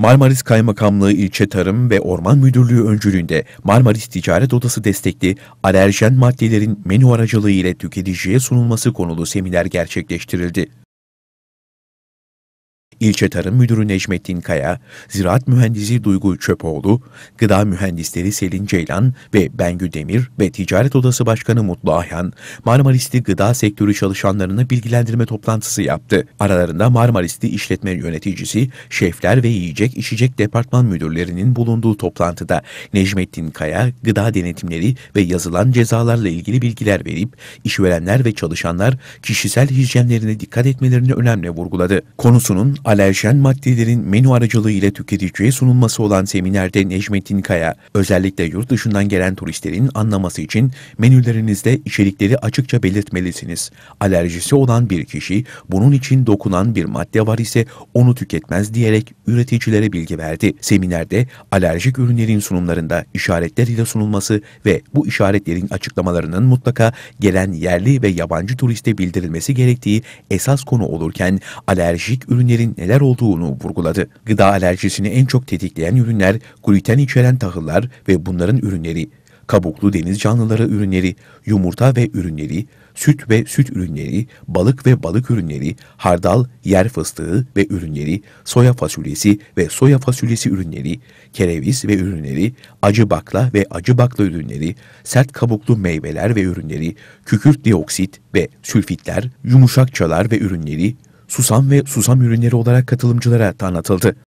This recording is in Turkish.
Marmaris Kaymakamlığı İlçe Tarım ve Orman Müdürlüğü öncülüğünde Marmaris Ticaret Odası destekli alerjen maddelerin menü aracılığı ile tüketiciye sunulması konulu seminer gerçekleştirildi. İlçe Tarım Müdürü Necmettin Kaya, Ziraat Mühendisi Duygu Çöpoğlu, Gıda Mühendisleri Selin Ceylan ve Bengü Demir ve Ticaret Odası Başkanı Mutlu Ayhan, Marmaris'ti gıda sektörü çalışanlarına bilgilendirme toplantısı yaptı. Aralarında Marmaris'ti işletme yöneticisi, şefler ve yiyecek içecek departman müdürlerinin bulunduğu toplantıda Necmettin Kaya, gıda denetimleri ve yazılan cezalarla ilgili bilgiler verip, işverenler ve çalışanlar kişisel hijyenlerine dikkat etmelerini önemli vurguladı. Konusunun alerjen maddelerin menü aracılığı ile tüketiciye sunulması olan seminerde Necmettin Kaya, özellikle yurt dışından gelen turistlerin anlaması için menülerinizde içerikleri açıkça belirtmelisiniz. Alerjisi olan bir kişi, bunun için dokunan bir madde var ise onu tüketmez diyerek üreticilere bilgi verdi. Seminerde alerjik ürünlerin sunumlarında işaretler ile sunulması ve bu işaretlerin açıklamalarının mutlaka gelen yerli ve yabancı turiste bildirilmesi gerektiği esas konu olurken alerjik ürünlerin neler olduğunu vurguladı. Gıda alerjisini en çok tetikleyen ürünler gluten içeren tahıllar ve bunların ürünleri, kabuklu deniz canlıları ürünleri, yumurta ve ürünleri, süt ve süt ürünleri, balık ve balık ürünleri, hardal, yer fıstığı ve ürünleri, soya fasulyesi ve soya fasulyesi ürünleri, kereviz ve ürünleri, acı bakla ve acı bakla ürünleri, sert kabuklu meyveler ve ürünleri, kükürt dioksit ve sülfitler, yumuşak çalar ve ürünleri, susam ve susam ürünleri olarak katılımcılara tanıtıldı.